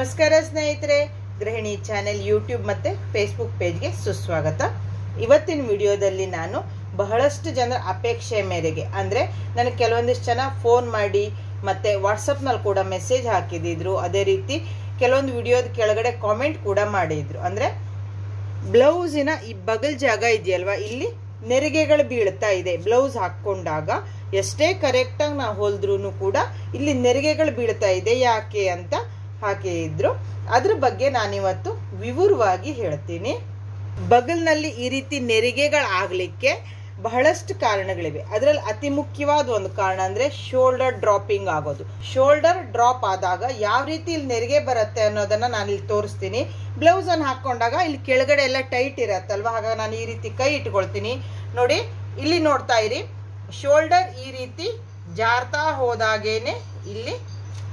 ನಮಸ್ಕಾರ ಸ್ನೇಹಿತರೆ ಗೃಹಿಣಿ ಚಾನೆಲ್ ಯೂಟ್ಯೂಬ್ ಮತ್ತು ಫೇಸ್ಬುಕ್ ಪೇಜ್ಗೆ ಸುಸ್ವಾಗತ ಇವತ್ತಿನ ವಿಡಿಯೋದಲ್ಲಿ ನಾನು ಬಹಳಷ್ಟು ಜನರ ಅಪೇಕ್ಷೆ ಮೇರೆಗೆ ಅಂದರೆ ನನಗೆ ಕೆಲವೊಂದಿಷ್ಟು ಜನ ಫೋನ್ ಮಾಡಿ ಮತ್ತು ವಾಟ್ಸಪ್ನಲ್ಲಿ ಕೂಡ ಮೆಸೇಜ್ ಹಾಕಿದಿದ್ರು ಅದೇ ರೀತಿ ಕೆಲವೊಂದು ವಿಡಿಯೋದ ಕೆಳಗಡೆ ಕಾಮೆಂಟ್ ಕೂಡ ಮಾಡಿದ್ರು ಅಂದರೆ ಬ್ಲೌಸಿನ ಈ ಬಗಲ್ ಜಾಗ ಇದೆಯಲ್ವಾ ಇಲ್ಲಿ ನೆರಿಗೆಗಳು ಬೀಳ್ತಾ ಇದೆ ಬ್ಲೌಸ್ ಹಾಕ್ಕೊಂಡಾಗ ಎಷ್ಟೇ ಕರೆಕ್ಟಾಗಿ ನಾವು ಹೊಲಿದ್ರು ಕೂಡ ಇಲ್ಲಿ ನೆರಿಗೆಗಳು ಬೀಳ್ತಾ ಇದೆ ಯಾಕೆ ಅಂತ ಹಾಕಿ ಇದ್ರು ಅದ್ರ ಬಗ್ಗೆ ನಾನಿವತ್ತು ವಿವರವಾಗಿ ಹೇಳ್ತೀನಿ ಬಗಲ್ನಲ್ಲಿ ಈ ರೀತಿ ನೆರಿಗೆಗಳಾಗಲಿಕ್ಕೆ ಬಹಳಷ್ಟು ಕಾರಣಗಳಿವೆ ಅದರಲ್ಲಿ ಅತಿ ಮುಖ್ಯವಾದ ಒಂದು ಕಾರಣ ಅಂದರೆ ಶೋಲ್ಡರ್ ಡ್ರಾಪಿಂಗ್ ಆಗೋದು ಶೋಲ್ಡರ್ ಡ್ರಾಪ್ ಆದಾಗ ಯಾವ ರೀತಿ ಇಲ್ಲಿ ನೆರಿಗೆ ಬರುತ್ತೆ ಅನ್ನೋದನ್ನು ನಾನು ಇಲ್ಲಿ ತೋರಿಸ್ತೀನಿ ಬ್ಲೌಸನ್ನು ಹಾಕ್ಕೊಂಡಾಗ ಇಲ್ಲಿ ಕೆಳಗಡೆ ಎಲ್ಲ ಟೈಟ್ ಇರತ್ತಲ್ವ ಹಾಗಾಗಿ ನಾನು ಈ ರೀತಿ ಕೈ ಇಟ್ಕೊಳ್ತೀನಿ ನೋಡಿ ಇಲ್ಲಿ ನೋಡ್ತಾ ಇರಿ ಶೋಲ್ಡರ್ ಈ ರೀತಿ ಜಾರ್ತಾ ಹೋದಾಗೇನೆ ಇಲ್ಲಿ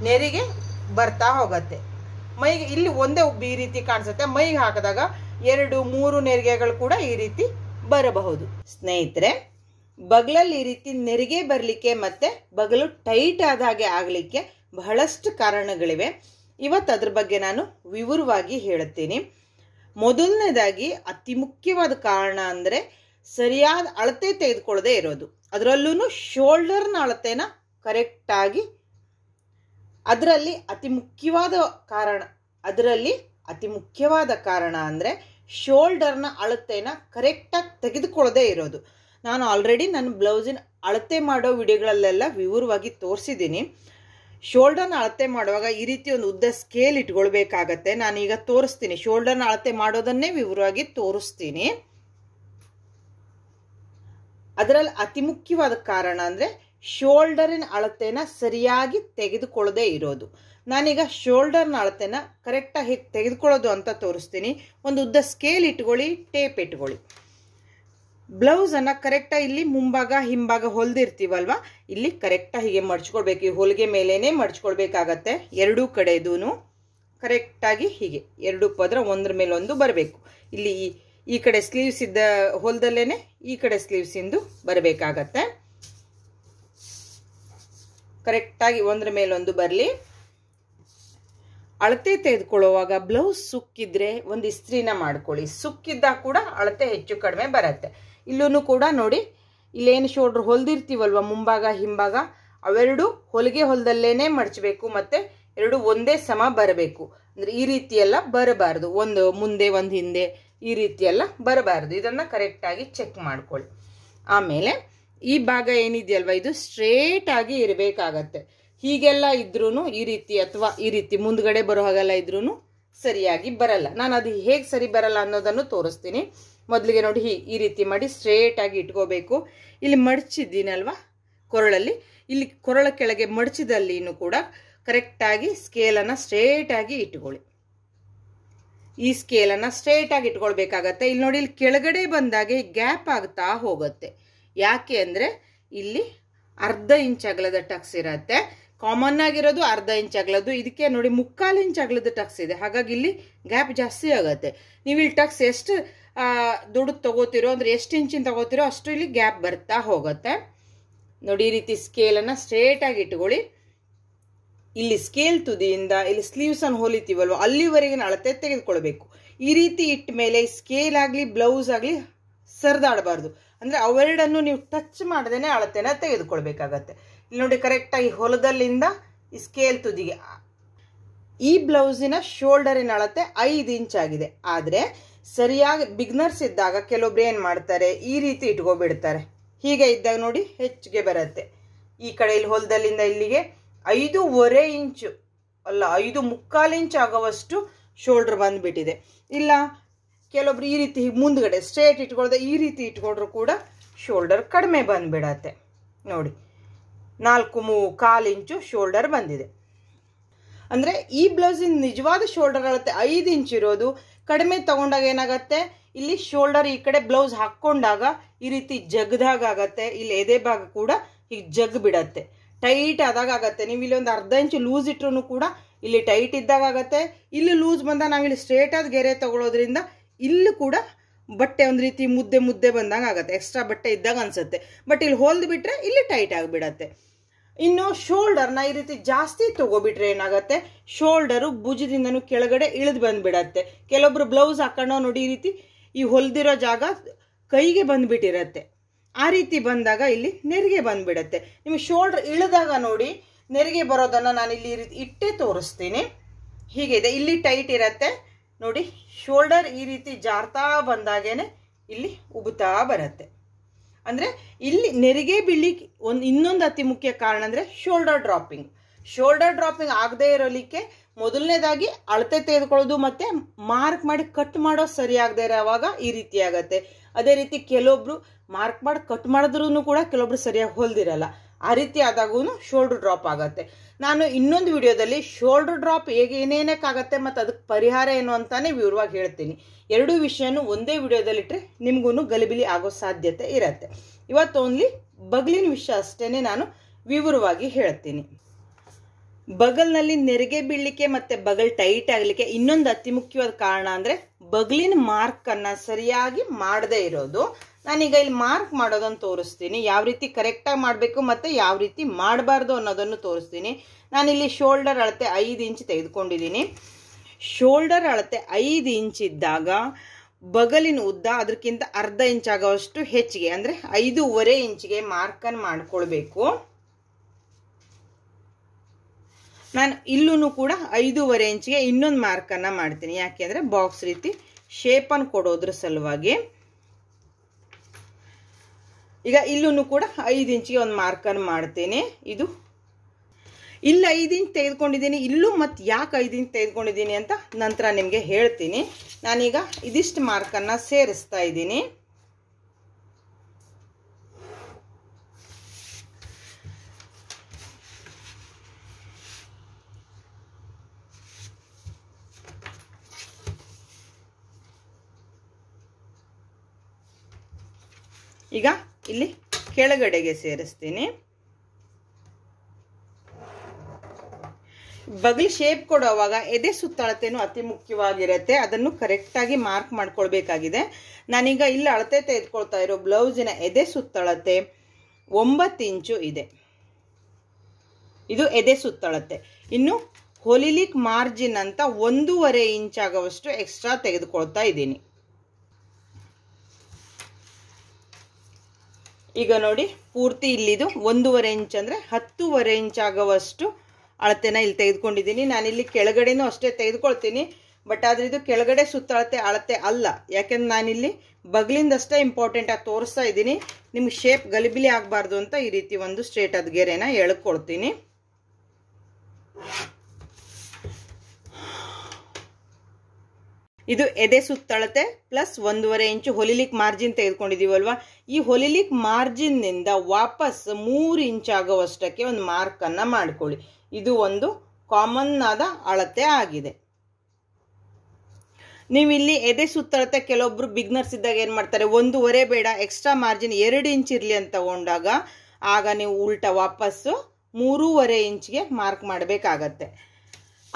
ನೆರಿಗೆ ಬರ್ತಾ ಹೋಗತ್ತೆ ಮೈಗೆ ಇಲ್ಲಿ ಒಂದೇ ಈ ರೀತಿ ಕಾಣಿಸುತ್ತೆ ಮೈಗೆ ಹಾಕಿದಾಗ ಎರಡು ಮೂರು ನೆರಿಗೆಗಳು ಕೂಡ ಈ ರೀತಿ ಬರಬಹುದು ಸ್ನೇಹಿತರೆ ಬಗಲಲ್ಲಿ ಈ ರೀತಿ ನೆರಿಗೆ ಬರಲಿಕ್ಕೆ ಮತ್ತೆ ಬಗಲು ಟೈಟ್ ಆದ ಹಾಗೆ ಆಗಲಿಕ್ಕೆ ಬಹಳಷ್ಟು ಕಾರಣಗಳಿವೆ ಇವತ್ತು ಅದ್ರ ಬಗ್ಗೆ ನಾನು ವಿವರವಾಗಿ ಹೇಳುತ್ತೇನೆ ಮೊದಲನೇದಾಗಿ ಅತಿ ಮುಖ್ಯವಾದ ಕಾರಣ ಅಂದರೆ ಸರಿಯಾದ ಅಳತೆ ತೆಗೆದುಕೊಳ್ಳದೆ ಇರೋದು ಅದರಲ್ಲೂ ಶೋಲ್ಡರ್ನ ಅಳತೆನ ಕರೆಕ್ಟಾಗಿ ಅದರಲ್ಲಿ ಅತಿ ಮುಖ್ಯವಾದ ಕಾರಣ ಅದರಲ್ಲಿ ಅತಿ ಮುಖ್ಯವಾದ ಕಾರಣ ಅಂದರೆ ಶೋಲ್ಡರ್ನ ಅಳತೆನ ಕರೆಕ್ಟಾಗಿ ತೆಗೆದುಕೊಳ್ಳದೆ ಇರೋದು ನಾನು ಆಲ್ರೆಡಿ ನನ್ನ ಬ್ಲೌಸಿನ ಅಳತೆ ಮಾಡೋ ವಿಡಿಯೋಗಳಲ್ಲೆಲ್ಲ ವಿವರವಾಗಿ ತೋರಿಸಿದ್ದೀನಿ ಶೋಲ್ಡರ್ನ ಅಳತೆ ಮಾಡುವಾಗ ಈ ರೀತಿ ಒಂದು ಉದ್ದ ಸ್ಕೇಲ್ ಇಟ್ಕೊಳ್ಬೇಕಾಗತ್ತೆ ನಾನೀಗ ತೋರಿಸ್ತೀನಿ ಶೋಲ್ಡರ್ನ ಅಳತೆ ಮಾಡೋದನ್ನೇ ವಿವರವಾಗಿ ತೋರಿಸ್ತೀನಿ ಅದರಲ್ಲಿ ಅತಿ ಮುಖ್ಯವಾದ ಕಾರಣ ಅಂದರೆ ಶೋಲ್ಡರಿನ ಅಳತೆನ ಸರಿಯಾಗಿ ತೆಗೆದುಕೊಳ್ಳದೆ ಇರೋದು ನಾನೀಗ ಶೋಲ್ಡರ್ನ ಅಳತೆನ ಕರೆಕ್ಟಾಗಿ ಹೇಗೆ ತೆಗೆದುಕೊಳ್ಳೋದು ಅಂತ ತೋರಿಸ್ತೀನಿ ಒಂದು ಉದ್ದ ಸ್ಕೇಲ್ ಇಟ್ಕೊಳ್ಳಿ ಟೇಪ್ ಇಟ್ಕೊಳ್ಳಿ ಬ್ಲೌಸನ್ನು ಕರೆಕ್ಟಾಗಿ ಇಲ್ಲಿ ಮುಂಭಾಗ ಹಿಂಭಾಗ ಹೊಲ್ದಿರ್ತೀವಲ್ವ ಇಲ್ಲಿ ಕರೆಕ್ಟಾಗಿ ಹೀಗೆ ಮಡ್ಚ್ಕೊಳ್ಬೇಕು ಈ ಹೊಲಿಗೆ ಮೇಲೇ ಮಡ್ಚ್ಕೊಳ್ಬೇಕಾಗತ್ತೆ ಎರಡೂ ಕಡೆದೂ ಕರೆಕ್ಟಾಗಿ ಹೀಗೆ ಎರಡು ಪದರ ಒಂದ್ರ ಮೇಲೊಂದು ಬರಬೇಕು ಇಲ್ಲಿ ಈ ಕಡೆ ಸ್ಲೀವ್ಸ್ ಇದ್ದ ಹೊಲದಲ್ಲೇ ಈ ಕಡೆ ಸ್ಲೀವ್ಸಿಂದು ಬರಬೇಕಾಗತ್ತೆ ಕರೆಕ್ಟಾಗಿ ಒಂದ್ರ ಮೇಲೊಂದು ಬರಲಿ ಅಳತೆ ತೆಗೆದುಕೊಳ್ಳುವಾಗ ಬ್ಲೌಸ್ ಸುಕ್ಕಿದ್ರೆ ಒಂದು ಇಸ್ತ್ರಿನ ಮಾಡ್ಕೊಳ್ಳಿ ಸುಕ್ಕಿದ್ದಾಗ ಕೂಡ ಅಳತೆ ಹೆಚ್ಚು ಕಡಿಮೆ ಬರುತ್ತೆ ಇಲ್ಲೂ ಕೂಡ ನೋಡಿ ಇಲ್ಲೇನು ಶೋಲ್ಡ್ರ್ ಹೊಲ್ದಿರ್ತೀವಲ್ವ ಮುಂಭಾಗ ಹಿಂಭಾಗ ಅವೆರಡು ಹೊಲಿಗೆ ಹೊಲದಲ್ಲೇನೆ ಮಡಚಬೇಕು ಮತ್ತೆ ಎರಡು ಒಂದೇ ಸಮ ಬರಬೇಕು ಅಂದ್ರೆ ಈ ರೀತಿಯೆಲ್ಲ ಬರಬಾರದು ಒಂದು ಮುಂದೆ ಒಂದು ಹಿಂದೆ ಈ ರೀತಿಯೆಲ್ಲ ಬರಬಾರ್ದು ಇದನ್ನು ಕರೆಕ್ಟಾಗಿ ಚೆಕ್ ಮಾಡ್ಕೊಳ್ಳಿ ಆಮೇಲೆ ಈ ಭಾಗ ಏನಿದೆಯಲ್ವ ಇದು ಸ್ಟ್ರೇಟ್ ಆಗಿ ಇರಬೇಕಾಗತ್ತೆ ಹೀಗೆಲ್ಲ ಇದ್ರೂ ಈ ರೀತಿ ಅಥವಾ ಈ ರೀತಿ ಮುಂದ್ಗಡೆ ಬರೋ ಹಾಗೆಲ್ಲ ಇದ್ರೂ ಸರಿಯಾಗಿ ಬರಲ್ಲ ನಾನು ಅದು ಹೇಗೆ ಸರಿ ಬರಲ್ಲ ಅನ್ನೋದನ್ನು ತೋರಿಸ್ತೀನಿ ಮೊದಲಿಗೆ ನೋಡಿ ಹೀ ಈ ರೀತಿ ಮಾಡಿ ಸ್ಟ್ರೇಟ್ ಆಗಿ ಇಟ್ಕೋಬೇಕು ಇಲ್ಲಿ ಮಡಚಿದ್ದೀನಲ್ವ ಕೊರಳಲ್ಲಿ ಇಲ್ಲಿ ಕೊರಳ ಕೆಳಗೆ ಮಡಚಿದಲ್ಲಿನೂ ಕೂಡ ಕರೆಕ್ಟಾಗಿ ಸ್ಕೇಲನ್ನು ಸ್ಟ್ರೇಟಾಗಿ ಇಟ್ಕೊಳ್ಳಿ ಈ ಸ್ಕೇಲನ್ನು ಸ್ಟ್ರೇಟಾಗಿ ಇಟ್ಕೊಳ್ಬೇಕಾಗತ್ತೆ ಇಲ್ಲಿ ನೋಡಿ ಇಲ್ಲಿ ಕೆಳಗಡೆ ಬಂದಾಗೆ ಗ್ಯಾಪ್ ಆಗ್ತಾ ಹೋಗುತ್ತೆ ಯಾಕೆ ಅಂದರೆ ಇಲ್ಲಿ ಅರ್ಧ ಇಂಚ್ ಅಗಲದ ಟಕ್ಸ್ ಇರುತ್ತೆ ಕಾಮನ್ ಆಗಿರೋದು ಅರ್ಧ ಇಂಚ್ ಅಗಲದು ಇದಕ್ಕೆ ನೋಡಿ ಮುಕ್ಕಾಲು ಇಂಚ್ ಅಗಲದ ಟಕ್ಸ್ ಇದೆ ಹಾಗಾಗಿ ಇಲ್ಲಿ ಗ್ಯಾಪ್ ಜಾಸ್ತಿ ಆಗುತ್ತೆ ನೀವು ಇಲ್ಲಿ ಟಕ್ಸ್ ಎಷ್ಟು ದುಡ್ಡು ತಗೋತಿರೋ ಅಂದರೆ ಎಷ್ಟು ಇಂಚಿನ ತಗೋತಿರೋ ಅಷ್ಟು ಇಲ್ಲಿ ಗ್ಯಾಪ್ ಬರ್ತಾ ಹೋಗುತ್ತೆ ನೋಡಿ ಈ ರೀತಿ ಸ್ಕೇಲನ್ನು ಸ್ಟ್ರೇಟಾಗಿ ಇಟ್ಕೊಳ್ಳಿ ಇಲ್ಲಿ ಸ್ಕೇಲ್ ತುದಿಯಿಂದ ಇಲ್ಲಿ ಸ್ಲೀವ್ಸನ್ನು ಹೊಲಿತೀವಲ್ವ ಅಲ್ಲಿವರೆಗಿನ ಅಳತೆ ತೆಗೆದುಕೊಳ್ಬೇಕು ಈ ರೀತಿ ಇಟ್ಟ ಮೇಲೆ ಸ್ಕೇಲ್ ಆಗಲಿ ಬ್ಲೌಸ್ ಆಗಲಿ ಸರಿದಾಡಬಾರ್ದು ಅಂದರೆ ಅವೆರಡನ್ನು ನೀವು ಟಚ್ ಮಾಡದೇನೆ ಅಳತೆನ ತೆಗೆದುಕೊಳ್ಬೇಕಾಗತ್ತೆ ಇಲ್ಲಿ ನೋಡಿ ಕರೆಕ್ಟಾಗಿ ಹೊಲದಲ್ಲಿಂದ ಈ ಸ್ಕೇಲ್ ತುದಿಗೆ ಈ ಬ್ಲೌಸಿನ ಶೋಲ್ಡರಿನ ಅಳತೆ ಐದು ಇಂಚ್ ಆಗಿದೆ ಆದರೆ ಸರಿಯಾಗಿ ಬಿಗ್ನರ್ಸ್ ಇದ್ದಾಗ ಕೆಲವೊಬ್ರು ಏನು ಮಾಡ್ತಾರೆ ಈ ರೀತಿ ಇಟ್ಕೊಬಿಡ್ತಾರೆ ಹೀಗೆ ಇದ್ದಾಗ ನೋಡಿ ಹೆಚ್ಚಿಗೆ ಬರುತ್ತೆ ಈ ಕಡೆ ಇಲ್ಲಿ ಹೊಲದಲ್ಲಿಂದ ಇಲ್ಲಿಗೆ ಐದೂವರೆ ಇಂಚು ಅಲ್ಲ ಐದು ಮುಕ್ಕಾಲು ಇಂಚ್ ಆಗೋವಷ್ಟು ಶೋಲ್ಡ್ರ್ ಬಂದುಬಿಟ್ಟಿದೆ ಇಲ್ಲ ಕೆಲವೊಬ್ರು ಈ ರೀತಿ ಮುಂದ್ಗಡೆ ಸ್ಟ್ರೇಟ್ ಇಟ್ಕೊಳ್ದೆ ಈ ರೀತಿ ಇಟ್ಕೊಂಡ್ರು ಕೂಡ ಶೋಲ್ಡರ್ ಕಡಿಮೆ ಬಂದ್ಬಿಡತ್ತೆ ನೋಡಿ ನಾಲ್ಕು ಮೂ ಕಾಲು ಇಂಚು ಶೋಲ್ಡರ್ ಬಂದಿದೆ ಅಂದರೆ ಈ ಬ್ಲೌಸಿನ ನಿಜವಾದ ಶೋಲ್ಡರ್ ಆಗುತ್ತೆ ಐದು ಇಂಚ್ ಇರೋದು ಕಡಿಮೆ ತಗೊಂಡಾಗ ಏನಾಗುತ್ತೆ ಇಲ್ಲಿ ಶೋಲ್ಡರ್ ಈ ಕಡೆ ಬ್ಲೌಸ್ ಹಾಕ್ಕೊಂಡಾಗ ಈ ರೀತಿ ಜಗ್ದಾಗ ಆಗತ್ತೆ ಇಲ್ಲಿ ಎದೆ ಭಾಗ ಕೂಡ ಈಗ ಜಗ್ ಬಿಡತ್ತೆ ಟೈಟ್ ಆದಾಗ ಆಗತ್ತೆ ನೀವು ಇಲ್ಲಿ ಒಂದು ಅರ್ಧ ಇಂಚು ಲೂಸ್ ಇಟ್ರು ಕೂಡ ಇಲ್ಲಿ ಟೈಟ್ ಇದ್ದಾಗ ಆಗತ್ತೆ ಇಲ್ಲಿ ಲೂಸ್ ಬಂದಾಗ ನಾವಿಲ್ಲಿ ಸ್ಟ್ರೇಟಾದ ಗೆರೆ ತಗೊಳ್ಳೋದ್ರಿಂದ ಇಲ್ಲೂ ಕೂಡ ಬಟ್ಟೆ ಒಂದು ರೀತಿ ಮುದ್ದೆ ಮುದ್ದೆ ಬಂದಾಗ ಆಗುತ್ತೆ ಎಕ್ಸ್ಟ್ರಾ ಬಟ್ಟೆ ಇದ್ದಾಗ ಅನ್ಸುತ್ತೆ ಬಟ್ ಇಲ್ಲಿ ಹೊಲ್ದು ಬಿಟ್ಟರೆ ಇಲ್ಲಿ ಟೈಟ್ ಆಗಿಬಿಡತ್ತೆ ಇನ್ನು ಶೋಲ್ಡರ್ನ ಈ ರೀತಿ ಜಾಸ್ತಿ ತಗೋಬಿಟ್ರೆ ಏನಾಗುತ್ತೆ ಶೋಲ್ಡರು ಭುಜದಿಂದನೂ ಕೆಳಗಡೆ ಇಳಿದು ಬಂದುಬಿಡತ್ತೆ ಕೆಲವೊಬ್ರು ಬ್ಲೌಸ್ ಹಾಕೊಂಡು ನೋಡಿ ಈ ರೀತಿ ಈ ಹೊಲ್ದಿರೋ ಜಾಗ ಕೈಗೆ ಬಂದುಬಿಟ್ಟಿರತ್ತೆ ಆ ರೀತಿ ಬಂದಾಗ ಇಲ್ಲಿ ನೆರಿಗೆ ಬಂದುಬಿಡತ್ತೆ ನಿಮಗೆ ಶೋಲ್ಡರ್ ಇಳಿದಾಗ ನೋಡಿ ನೆರಿಗೆ ಬರೋದನ್ನು ನಾನು ಇಲ್ಲಿ ಈ ರೀತಿ ಇಟ್ಟೇ ತೋರಿಸ್ತೀನಿ ಹೀಗಿದೆ ಇಲ್ಲಿ ಟೈಟ್ ಇರತ್ತೆ ನೋಡಿ ಶೋಲ್ಡರ್ ಈ ರೀತಿ ಜಾರ್ತಾ ಬಂದಾಗೇನೆ ಇಲ್ಲಿ ಉಗುತ್ತಾ ಬರುತ್ತೆ ಅಂದರೆ ಇಲ್ಲಿ ನೆರಿಗೆ ಬಿಳಿ ಒಂದು ಇನ್ನೊಂದು ಅತಿ ಮುಖ್ಯ ಕಾರಣ ಅಂದರೆ ಶೋಲ್ಡರ್ ಡ್ರಾಪಿಂಗ್ ಶೋಲ್ಡರ್ ಡ್ರಾಪಿಂಗ್ ಆಗದೇ ಇರೋಲಿಕ್ಕೆ ಮೊದಲನೇದಾಗಿ ಅಳತೆ ತೆಗೆದುಕೊಳ್ಳೋದು ಮತ್ತು ಮಾರ್ಕ್ ಮಾಡಿ ಕಟ್ ಮಾಡೋ ಸರಿಯಾಗದೇ ಇರೋವಾಗ ಈ ರೀತಿ ಆಗುತ್ತೆ ಅದೇ ರೀತಿ ಕೆಲವೊಬ್ರು ಮಾರ್ಕ್ ಮಾಡಿ ಕಟ್ ಮಾಡಿದ್ರೂ ಕೂಡ ಕೆಲವೊಬ್ರು ಸರಿಯಾಗಿ ಹೊಲ್ದಿರಲ್ಲ ಆ ರೀತಿ ಆದಾಗೂ ಶೋಲ್ಡರ್ ಡ್ರಾಪ್ ಆಗುತ್ತೆ ನಾನು ಇನ್ನೊಂದು ವಿಡಿಯೋದಲ್ಲಿ ಶೋಲ್ಡರ್ ಡ್ರಾಪ್ ಹೇಗೆ ಏನೇನಕ್ಕಾಗತ್ತೆ ಮತ್ತು ಅದಕ್ಕೆ ಪರಿಹಾರ ಏನು ಅಂತಾನೆ ವಿವರವಾಗಿ ಹೇಳ್ತೀನಿ ಎರಡೂ ವಿಷಯನೂ ಒಂದೇ ವಿಡಿಯೋದಲ್ಲಿಟ್ಟರೆ ನಿಮಗೂ ಗಲಿಬಿಲಿ ಆಗೋ ಸಾಧ್ಯತೆ ಇರುತ್ತೆ ಇವತ್ತು ಓನ್ಲಿ ಬಗಲಿನ ವಿಷಯ ಅಷ್ಟೇ ನಾನು ವಿವರವಾಗಿ ಹೇಳ್ತೀನಿ ಬಗಲ್ನಲ್ಲಿ ನೆರಿಗೆ ಬೀಳಲಿಕ್ಕೆ ಮತ್ತು ಬಗಲ್ ಟೈಟ್ ಆಗಲಿಕ್ಕೆ ಇನ್ನೊಂದು ಅತಿ ಮುಖ್ಯವಾದ ಕಾರಣ ಅಂದರೆ ಬಗಲಿನ ಮಾರ್ಕನ್ನು ಸರಿಯಾಗಿ ಮಾಡದೇ ಇರೋದು ನಾನೀಗ ಇಲ್ಲಿ ಮಾರ್ಕ್ ಮಾಡೋದನ್ನು ತೋರಿಸ್ತೀನಿ ಯಾವ ರೀತಿ ಕರೆಕ್ಟಾಗಿ ಮಾಡಬೇಕು ಮತ್ತು ಯಾವ ರೀತಿ ಮಾಡಬಾರ್ದು ಅನ್ನೋದನ್ನು ತೋರಿಸ್ತೀನಿ ನಾನಿಲ್ಲಿ ಶೋಲ್ಡರ್ ಅಳತೆ ಐದು ಇಂಚ್ ತೆಗೆದುಕೊಂಡಿದ್ದೀನಿ ಶೋಲ್ಡರ್ ಅಳತೆ ಐದು ಇಂಚ್ ಇದ್ದಾಗ ಬಗಲಿನ ಉದ್ದ ಅದಕ್ಕಿಂತ ಅರ್ಧ ಇಂಚ್ ಆಗೋವಷ್ಟು ಹೆಚ್ಚಿಗೆ ಅಂದರೆ ಐದೂವರೆ ಇಂಚಿಗೆ ಮಾರ್ಕನ್ನು ಮಾಡಿಕೊಳ್ಬೇಕು ನಾನು ಇಲ್ಲೂ ಕೂಡ ಐದೂವರೆ ಇಂಚಿಗೆ ಇನ್ನೊಂದು ಮಾರ್ಕನ್ನು ಮಾಡ್ತೀನಿ ಯಾಕೆ ಅಂದರೆ ಬಾಕ್ಸ್ ರೀತಿ ಶೇಪನ್ನು ಕೊಡೋದ್ರ ಸಲುವಾಗಿ ಈಗ ಇಲ್ಲೂ ಕೂಡ ಐದು ಇಂಚಿಗೆ ಒಂದು ಮಾರ್ಕರ್ ಮಾಡ್ತೇನೆ ಇದು ಇಲ್ಲಿ ಐದು ಇಂಚ್ ತೆಗೆದುಕೊಂಡಿದ್ದೀನಿ ಇಲ್ಲೂ ಮತ್ತು ಯಾಕೆ ಐದು ಇಂಚ್ ತೆಗೆದುಕೊಂಡಿದ್ದೀನಿ ಅಂತ ನಂತರ ನಿಮಗೆ ಹೇಳ್ತೀನಿ ನಾನೀಗ ಇದಿಷ್ಟು ಮಾರ್ಕನ್ನು ಸೇರಿಸ್ತಾ ಇದ್ದೀನಿ ಈಗ ಇಲ್ಲಿ ಕೆಳಗಡೆಗೆ ಸೇರಿಸ್ತೀನಿ ಬಗಲ್ ಶೇಪ್ ಕೊಡೋವಾಗ ಎದೆ ಸುತ್ತಳತೆನೂ ಅತಿ ಮುಖ್ಯವಾಗಿರುತ್ತೆ ಅದನ್ನು ಕರೆಕ್ಟಾಗಿ ಮಾರ್ಕ್ ಮಾಡ್ಕೊಳ್ಬೇಕಾಗಿದೆ ನಾನೀಗ ಇಲ್ಲಿ ಅಳತೆ ತೆಗೆದುಕೊಳ್ತಾ ಇರೋ ಬ್ಲೌಸಿನ ಎದೆ ಸುತ್ತಳತೆ ಒಂಬತ್ತು ಇಂಚು ಇದೆ ಇದು ಎದೆ ಸುತ್ತಳತೆ ಇನ್ನು ಹೊಲಿಲಿಕ್ ಮಾರ್ಜಿನ್ ಅಂತ ಒಂದೂವರೆ ಇಂಚ್ ಆಗುವಷ್ಟು ಎಕ್ಸ್ಟ್ರಾ ತೆಗೆದುಕೊಳ್ತಾ ಇದ್ದೀನಿ ಈಗ ನೋಡಿ ಪೂರ್ತಿ ಇಲ್ಲಿದು ಒಂದೂವರೆ ಇಂಚ್ ಅಂದರೆ ಹತ್ತೂವರೆ ಇಂಚ್ ಆಗೋವಷ್ಟು ಅಳತೆನ ಇಲ್ಲಿ ತೆಗೆದುಕೊಂಡಿದ್ದೀನಿ ನಾನಿಲ್ಲಿ ಕೆಳಗಡೆನೂ ಅಷ್ಟೇ ತೆಗೆದುಕೊಳ್ತೀನಿ ಬಟ್ ಆದರೆ ಇದು ಕೆಳಗಡೆ ಸುತ್ತಳತೆ ಅಳತೆ ಅಲ್ಲ ಯಾಕೆಂದ್ರೆ ನಾನಿಲ್ಲಿ ಬಗ್ಲಿಂದಷ್ಟೇ ಆಗಿ ತೋರಿಸ್ತಾ ಇದ್ದೀನಿ ನಿಮ್ಗೆ ಶೇಪ್ ಗಲಿಬಿಲಿ ಆಗಬಾರ್ದು ಅಂತ ಈ ರೀತಿ ಒಂದು ಸ್ಟ್ರೇಟ್ ಅದು ಗೆರೆನ ಎಳ್ಕೊಳ್ತೀನಿ ಇದು ಎದೆ ಸುತ್ತಳತೆ ಪ್ಲಸ್ ಒಂದೂವರೆ ಇಂಚು ಹೊಲಿಲಿಕ್ ಮಾರ್ಜಿನ್ ತೆಗೆದುಕೊಂಡಿದ್ದೀವಲ್ವ ಈ ಹೊಲಿಲಿಕ್ಕೆ ಮಾರ್ಜಿನ್ನಿಂದ ವಾಪಸ್ ಮೂರು ಆಗುವಷ್ಟಕ್ಕೆ ಒಂದು ಮಾರ್ಕನ್ನು ಮಾಡಿಕೊಳ್ಳಿ ಇದು ಒಂದು ಕಾಮನ್ ಆದ ಅಳತೆ ಆಗಿದೆ ನೀವು ಇಲ್ಲಿ ಎದೆ ಸುತ್ತಳತೆ ಕೆಲವೊಬ್ರು ಬಿಗ್ನರ್ಸ್ ಇದ್ದಾಗ ಏನು ಮಾಡ್ತಾರೆ ಒಂದೂವರೆ ಬೇಡ ಎಕ್ಸ್ಟ್ರಾ ಮಾರ್ಜಿನ್ ಎರಡು ಇಂಚ್ ಇರಲಿ ಅಂತ ತಗೊಂಡಾಗ ಆಗ ನೀವು ಉಲ್ಟ ವಾಪಸ್ಸು ಮೂರೂವರೆ ಇಂಚ್ಗೆ ಮಾರ್ಕ್ ಮಾಡಬೇಕಾಗತ್ತೆ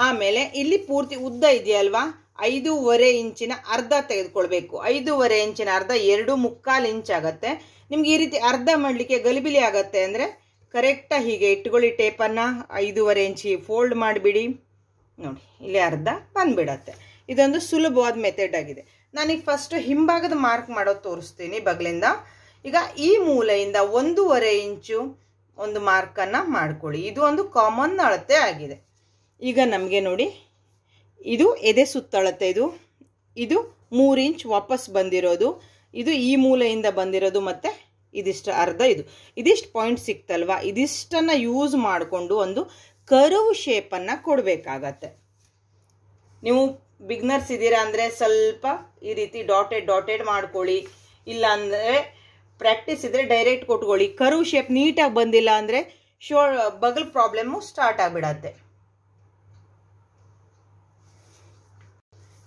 ಆಮೇಲೆ ಇಲ್ಲಿ ಪೂರ್ತಿ ಉದ್ದ ಇದೆಯಲ್ವಾ ಐದೂವರೆ ಇಂಚಿನ ಅರ್ಧ ತೆಗೆದುಕೊಳ್ಬೇಕು ಐದೂವರೆ ಇಂಚಿನ ಅರ್ಧ ಎರಡು ಮುಕ್ಕಾಲು ಆಗುತ್ತೆ ನಿಮ್ಗೆ ಈ ರೀತಿ ಅರ್ಧ ಮಾಡಲಿಕ್ಕೆ ಗಲಿಬಿಲಿ ಆಗತ್ತೆ ಅಂದರೆ ಕರೆಕ್ಟಾಗಿ ಹೀಗೆ ಇಟ್ಕೊಳ್ಳಿ ಟೇಪನ್ನು ಐದೂವರೆ ಇಂಚಿ ಫೋಲ್ಡ್ ಮಾಡಿಬಿಡಿ ನೋಡಿ ಇಲ್ಲಿ ಅರ್ಧ ಬಂದ್ಬಿಡತ್ತೆ ಇದೊಂದು ಸುಲಭವಾದ ಮೆಥಡ್ ಆಗಿದೆ ನಾನೀಗ ಫಸ್ಟ್ ಹಿಂಭಾಗದ ಮಾರ್ಕ್ ಮಾಡೋದು ತೋರಿಸ್ತೀನಿ ಬಗಲಿಂದ ಈಗ ಈ ಮೂಲೆಯಿಂದ ಒಂದೂವರೆ ಇಂಚು ಒಂದು ಮಾರ್ಕನ್ನು ಮಾಡ್ಕೊಳ್ಳಿ ಇದು ಒಂದು ಕಾಮನ್ ಅಳತೆ ಆಗಿದೆ ಈಗ ನಮಗೆ ನೋಡಿ ಇದು ಎದೆ ಸುತ್ತಳತೆ ಇದು ಇದು ಮೂರು ಇಂಚ್ ವಾಪಸ್ ಬಂದಿರೋದು ಇದು ಈ ಮೂಲೆಯಿಂದ ಬಂದಿರೋದು ಮತ್ತು ಇದಿಷ್ಟು ಅರ್ಧ ಇದು ಇದಿಷ್ಟು ಪಾಯಿಂಟ್ ಸಿಕ್ತಲ್ವಾ ಇದಿಷ್ಟನ್ನು ಯೂಸ್ ಮಾಡಿಕೊಂಡು ಒಂದು ಕರುವು ಶೇಪನ್ನು ಕೊಡಬೇಕಾಗತ್ತೆ ನೀವು ಬಿಗ್ನರ್ಸ್ ಇದ್ದೀರಾ ಅಂದರೆ ಸ್ವಲ್ಪ ಈ ರೀತಿ ಡಾಟೆಡ್ ಡಾಟೆಡ್ ಮಾಡ್ಕೊಳ್ಳಿ ಇಲ್ಲಾಂದರೆ ಪ್ರಾಕ್ಟೀಸ್ ಇದ್ದರೆ ಡೈರೆಕ್ಟ್ ಕೊಟ್ಕೊಳ್ಳಿ ಕರು ಶೇಪ್ ನೀಟಾಗಿ ಬಂದಿಲ್ಲ ಅಂದರೆ ಶೋ ಬಗಲ್ ಪ್ರಾಬ್ಲಮ್ಮು ಸ್ಟಾರ್ಟ್ ಆಗಿಬಿಡತ್ತೆ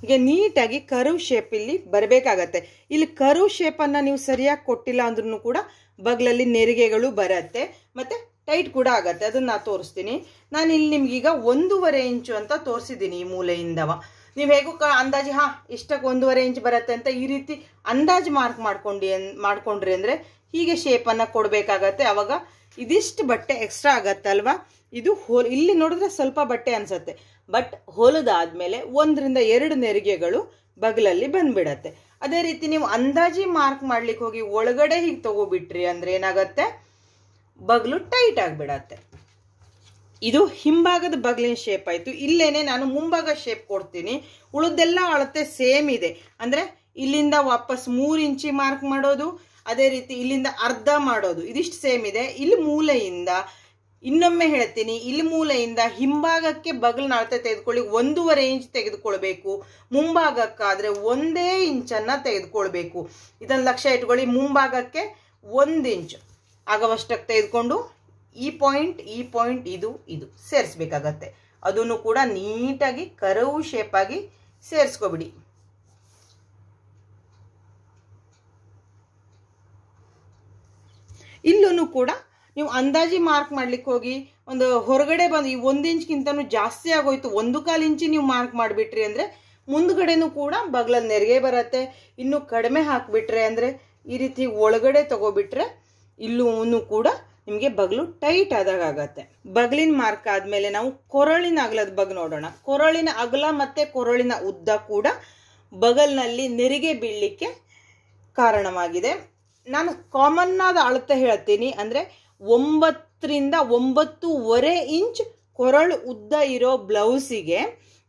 ಹೀಗೆ ನೀಟಾಗಿ ಕರು ಶೇಪ್ ಇಲ್ಲಿ ಬರಬೇಕಾಗತ್ತೆ ಇಲ್ಲಿ ಕರು ಶೇಪನ್ನು ನೀವು ಸರಿಯಾಗಿ ಕೊಟ್ಟಿಲ್ಲ ಅಂದ್ರೂ ಕೂಡ ಬಗ್ಲಲ್ಲಿ ನೆರಿಗೆಗಳು ಬರುತ್ತೆ ಮತ್ತು ಟೈಟ್ ಕೂಡ ಆಗತ್ತೆ ಅದನ್ನು ನಾನು ತೋರಿಸ್ತೀನಿ ನಾನು ಇಲ್ಲಿ ನಿಮಗೀಗ ಒಂದೂವರೆ ಇಂಚು ಅಂತ ತೋರಿಸಿದ್ದೀನಿ ಈ ಮೂಲೆಯಿಂದವ ನೀವು ಹೇಗೂ ಕ ಅಂದಾಜು ಹಾಂ ಇಷ್ಟಕ್ಕೆ ಒಂದೂವರೆ ಇಂಚ್ ಬರುತ್ತೆ ಅಂತ ಈ ರೀತಿ ಅಂದಾಜು ಮಾರ್ಕ್ ಮಾಡ್ಕೊಂಡು ಮಾಡ್ಕೊಂಡ್ರಿ ಅಂದರೆ ಹೀಗೆ ಶೇಪನ್ನು ಕೊಡಬೇಕಾಗತ್ತೆ ಅವಾಗ ಇದಿಷ್ಟು ಬಟ್ಟೆ ಎಕ್ಸ್ಟ್ರಾ ಆಗತ್ತಲ್ವ ಇದು ಹೋಲ್ ಇಲ್ಲಿ ನೋಡಿದ್ರೆ ಸ್ವಲ್ಪ ಬಟ್ಟೆ ಅನ್ಸುತ್ತೆ ಬಟ್ ಹೊಲದಾದ್ಮೇಲೆ ಒಂದರಿಂದ ಎರಡು ನೆರಿಗೆಗಳು ಬಗಲಲ್ಲಿ ಬಂದ್ಬಿಡತ್ತೆ ಅದೇ ರೀತಿ ನೀವು ಅಂದಾಜಿ ಮಾರ್ಕ್ ಮಾಡ್ಲಿಕ್ಕೆ ಹೋಗಿ ಒಳಗಡೆ ಹೀಗೆ ತಗೋಬಿಟ್ರಿ ಅಂದ್ರೆ ಏನಾಗತ್ತೆ ಬಗ್ಲು ಟೈಟ್ ಆಗಿಬಿಡತ್ತೆ ಇದು ಹಿಂಭಾಗದ ಬಗ್ಲಿನ ಶೇಪ್ ಆಯಿತು ಇಲ್ಲೇನೆ ನಾನು ಮುಂಭಾಗ ಶೇಪ್ ಕೊಡ್ತೀನಿ ಉಳಿದೆಲ್ಲ ಅಳತೆ ಸೇಮ್ ಇದೆ ಅಂದರೆ ಇಲ್ಲಿಂದ ವಾಪಸ್ ಮೂರು ಇಂಚಿ ಮಾರ್ಕ್ ಮಾಡೋದು ಅದೇ ರೀತಿ ಇಲ್ಲಿಂದ ಅರ್ಧ ಮಾಡೋದು ಇದಿಷ್ಟು ಸೇಮ್ ಇದೆ ಇಲ್ಲಿ ಮೂಲೆಯಿಂದ ಇನ್ನೊಮ್ಮೆ ಹೇಳ್ತೀನಿ ಇಲ್ಲಿ ಮೂಲೆಯಿಂದ ಹಿಂಭಾಗಕ್ಕೆ ಬಗಲ್ ನಾಳ್ತೆ ತೆಗೆದುಕೊಳ್ಳಿ ಒಂದೂವರೆ ಇಂಚ್ ತೆಗೆದುಕೊಳ್ಬೇಕು ಮುಂಭಾಗಕ್ಕಾದ್ರೆ ಒಂದೇ ಇಂಚನ್ನ ತೆಗೆದುಕೊಳ್ಬೇಕು ಇದನ್ನ ಲಕ್ಷ್ಯ ಇಟ್ಕೊಳ್ಳಿ ಮುಂಭಾಗಕ್ಕೆ ಒಂದು ಇಂಚ್ ಆಗವಷ್ಟಕ್ಕೆ ತೆಗೆದುಕೊಂಡು ಈ ಪಾಯಿಂಟ್ ಈ ಪಾಯಿಂಟ್ ಇದು ಇದು ಸೇರಿಸ್ಬೇಕಾಗತ್ತೆ ಅದನ್ನು ಕೂಡ ನೀಟಾಗಿ ಕರವು ಆಗಿ ಸೇರಿಸ್ಕೊಬಿಡಿ ಇಲ್ಲೂ ಕೂಡ ನೀವು ಅಂದಾಜಿ ಮಾರ್ಕ್ ಮಾಡ್ಲಿಕ್ಕೆ ಹೋಗಿ ಒಂದು ಹೊರಗಡೆ ಬಂದು ಈ ಒಂದು ಇಂಚ್ಗಿಂತನೂ ಜಾಸ್ತಿ ಆಗೋಯ್ತು ಒಂದು ಕಾಲು ಇಂಚಿ ನೀವು ಮಾರ್ಕ್ ಮಾಡಿಬಿಟ್ರಿ ಅಂದರೆ ಮುಂದ್ಗಡೆನೂ ಕೂಡ ಬಗ್ಲಲ್ಲಿ ನೆರಿಗೆ ಬರುತ್ತೆ ಇನ್ನು ಕಡಿಮೆ ಹಾಕಿಬಿಟ್ರೆ ಅಂದರೆ ಈ ರೀತಿ ಒಳಗಡೆ ತಗೋಬಿಟ್ರೆ ಇಲ್ಲೂ ಕೂಡ ನಿಮಗೆ ಬಗ್ಲು ಟೈಟ್ ಆದಾಗ ಆಗತ್ತೆ ಬಗ್ಲಿನ ಮಾರ್ಕ್ ಆದಮೇಲೆ ನಾವು ಕೊರಳಿನ ಅಗಲದ ಬಗ್ಗೆ ನೋಡೋಣ ಕೊರಳಿನ ಅಗಲ ಮತ್ತು ಕೊರಳಿನ ಉದ್ದ ಕೂಡ ಬಗಲ್ನಲ್ಲಿ ನೆರಿಗೆ ಬೀಳಲಿಕ್ಕೆ ಕಾರಣವಾಗಿದೆ ನಾನು ಕಾಮನ್ ಆದ ಅಳತೆ ಹೇಳ್ತೀನಿ ಅಂದರೆ ಒಂಬತ್ತರಿಂದ ಒಂಬತ್ತೂವರೆ ಇಂಚ್ ಕೊರಳು ಉದ್ದ ಇರೋ ಬ್ಲೌಸಿಗೆ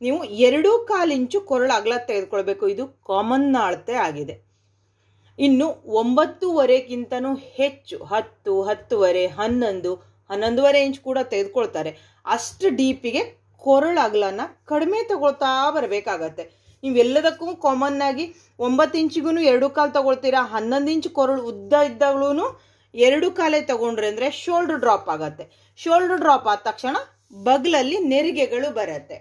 ನೀವು ಎರಡು ಕಾಲು ಇಂಚು ಕೊರಳು ಅಗಲ ತೆಗೆದುಕೊಳ್ಬೇಕು ಇದು ಕಾಮನ್ ಅಳತೆ ಆಗಿದೆ ಇನ್ನು ಒಂಬತ್ತುವರೆಗಿಂತ ಹೆಚ್ಚು ಹತ್ತು ಹತ್ತುವರೆ ಹನ್ನೊಂದು ಹನ್ನೊಂದುವರೆ ಇಂಚ್ ಕೂಡ ತೆಗೆದುಕೊಳ್ತಾರೆ ಅಷ್ಟು ಡೀಪಿಗೆ ಕೊರಳು ಅಗಲನ ಕಡಿಮೆ ತಗೊಳ್ತಾ ಬರಬೇಕಾಗತ್ತೆ ನೀವೆಲ್ಲದಕ್ಕೂ ಕಾಮನ್ ಆಗಿ ಒಂಬತ್ತು ಇಂಚಿಗೂ ಎರಡು ಕಾಲು ತಗೊಳ್ತೀರಾ ಹನ್ನೊಂದು ಇಂಚ್ ಕೊರಳು ಉದ್ದ ಇದ್ದಾಗ್ಲೂ ಎರಡು ಕಾಲೇ ತಗೊಂಡ್ರೆ ಅಂದರೆ ಶೋಲ್ಡರ್ ಡ್ರಾಪ್ ಆಗುತ್ತೆ ಶೋಲ್ಡರ್ ಡ್ರಾಪ್ ಆದ ತಕ್ಷಣ ಬಗ್ಲಲ್ಲಿ ನೆರಿಗೆಗಳು ಬರತ್ತೆ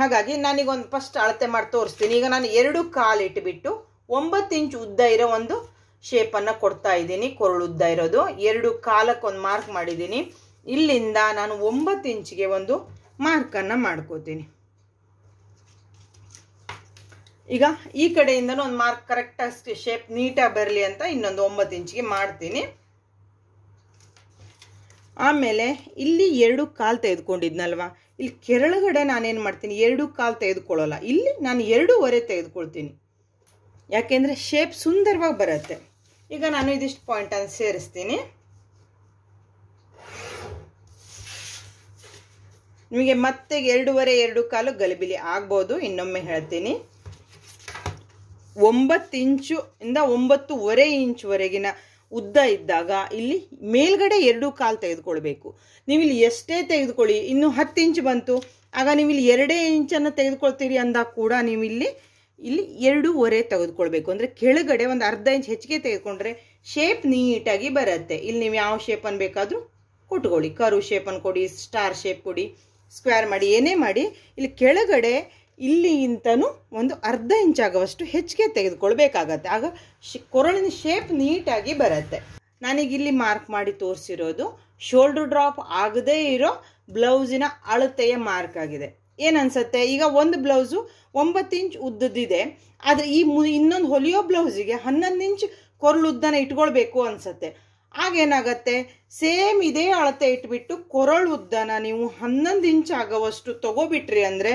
ಹಾಗಾಗಿ ನಾನೀಗೊಂದು ಫಸ್ಟ್ ಅಳತೆ ಮಾಡಿ ತೋರಿಸ್ತೀನಿ ಈಗ ನಾನು ಎರಡು ಕಾಲು ಇಟ್ಬಿಟ್ಟು ಒಂಬತ್ತು ಇಂಚ್ ಉದ್ದ ಇರೋ ಒಂದು ಶೇಪನ್ನು ಕೊಡ್ತಾ ಇದ್ದೀನಿ ಕೊರಳು ಉದ್ದ ಇರೋದು ಎರಡು ಕಾಲಕ್ಕೊಂದು ಮಾರ್ಕ್ ಮಾಡಿದ್ದೀನಿ ಇಲ್ಲಿಂದ ನಾನು ಒಂಬತ್ತು ಇಂಚ್ಗೆ ಒಂದು ಮಾರ್ಕನ್ನು ಮಾಡ್ಕೋತೀನಿ ಈಗ ಈ ಕಡೆಯಿಂದ ಒಂದು ಮಾರ್ಕ್ ಕರೆಕ್ಟಾಗಿ ಶೇಪ್ ನೀಟಾಗಿ ಬರಲಿ ಅಂತ ಇನ್ನೊಂದು ಒಂಬತ್ತು ಇಂಚಿಗೆ ಮಾಡ್ತೀನಿ ಆಮೇಲೆ ಇಲ್ಲಿ ಎರಡು ಕಾಲು ತೆಗೆದುಕೊಂಡಿದ್ನಲ್ವ ಇಲ್ಲಿ ಕೆರಳಗಡೆ ನಾನೇನು ಮಾಡ್ತೀನಿ ಎರಡು ಕಾಲು ತೆಗೆದುಕೊಳ್ಳೋಲ್ಲ ಇಲ್ಲಿ ನಾನು ಎರಡೂವರೆ ತೆಗೆದುಕೊಳ್ತೀನಿ ಯಾಕೆಂದರೆ ಶೇಪ್ ಸುಂದರವಾಗಿ ಬರುತ್ತೆ ಈಗ ನಾನು ಇದಿಷ್ಟು ಪಾಯಿಂಟನ್ನು ಸೇರಿಸ್ತೀನಿ ನಿಮಗೆ ಮತ್ತೆ ಎರಡೂವರೆ ಎರಡು ಕಾಲು ಗಲಿಬಿಲಿ ಆಗ್ಬೋದು ಇನ್ನೊಮ್ಮೆ ಹೇಳ್ತೀನಿ ಒಂಬತ್ತು ಇಂಚು ಇಂದ ಒಂಬತ್ತುವರೆ ಇಂಚುವರೆಗಿನ ಉದ್ದ ಇದ್ದಾಗ ಇಲ್ಲಿ ಮೇಲ್ಗಡೆ ಎರಡು ಕಾಲು ತೆಗೆದುಕೊಳ್ಬೇಕು ನೀವು ಇಲ್ಲಿ ಎಷ್ಟೇ ತೆಗೆದುಕೊಳ್ಳಿ ಇನ್ನು ಹತ್ತು ಇಂಚು ಬಂತು ಆಗ ನೀವು ಇಲ್ಲಿ ಎರಡೇ ಇಂಚನ್ನು ತೆಗೆದುಕೊಳ್ತೀರಿ ಅಂದಾಗ ಕೂಡ ನೀವು ಇಲ್ಲಿ ಇಲ್ಲಿ ಎರಡೂವರೆ ತೆಗೆದುಕೊಳ್ಬೇಕು ಅಂದರೆ ಕೆಳಗಡೆ ಒಂದು ಅರ್ಧ ಇಂಚ್ ಹೆಚ್ಚಿಗೆ ತೆಗೆದುಕೊಂಡ್ರೆ ಶೇಪ್ ನೀಟಾಗಿ ಬರುತ್ತೆ ಇಲ್ಲಿ ನೀವು ಯಾವ ಶೇಪನ್ನು ಬೇಕಾದರೂ ಕೊಟ್ಕೊಳ್ಳಿ ಕರು ಶೇಪನ್ನು ಕೊಡಿ ಸ್ಟಾರ್ ಶೇಪ್ ಕೊಡಿ ಸ್ಕ್ವೇರ್ ಮಾಡಿ ಏನೇ ಮಾಡಿ ಇಲ್ಲಿ ಕೆಳಗಡೆ ಇಲ್ಲಿ ಇಲ್ಲಿಗಿಂತನೂ ಒಂದು ಅರ್ಧ ಇಂಚ್ ಆಗುವಷ್ಟು ಹೆಚ್ಚಿಗೆ ತೆಗೆದುಕೊಳ್ಬೇಕಾಗತ್ತೆ ಆಗ ಶಿ ಕೊರಳಿನ ಶೇಪ್ ನೀಟಾಗಿ ಬರುತ್ತೆ ನನಗಿಲ್ಲಿ ಮಾರ್ಕ್ ಮಾಡಿ ತೋರಿಸಿರೋದು ಶೋಲ್ಡರ್ ಡ್ರಾಪ್ ಆಗದೇ ಇರೋ ಬ್ಲೌಸಿನ ಅಳತೆಯ ಮಾರ್ಕ್ ಆಗಿದೆ ಏನು ಈಗ ಒಂದು ಬ್ಲೌಸು ಒಂಬತ್ತು ಇಂಚ್ ಉದ್ದದಿದೆ ಆದರೆ ಈ ಮು ಇನ್ನೊಂದು ಹೊಲಿಯೋ ಬ್ಲೌಸಿಗೆ ಹನ್ನೊಂದು ಇಂಚ್ ಕೊರಳು ಉದ್ದನ ಇಟ್ಕೊಳ್ಬೇಕು ಅನ್ಸತ್ತೆ ಆಗೇನಾಗತ್ತೆ ಸೇಮ್ ಇದೇ ಅಳತೆ ಇಟ್ಬಿಟ್ಟು ಕೊರಳು ಉದ್ದನ ನೀವು ಹನ್ನೊಂದು ಇಂಚ್ ಆಗೋವಷ್ಟು ತಗೋಬಿಟ್ರಿ ಅಂದರೆ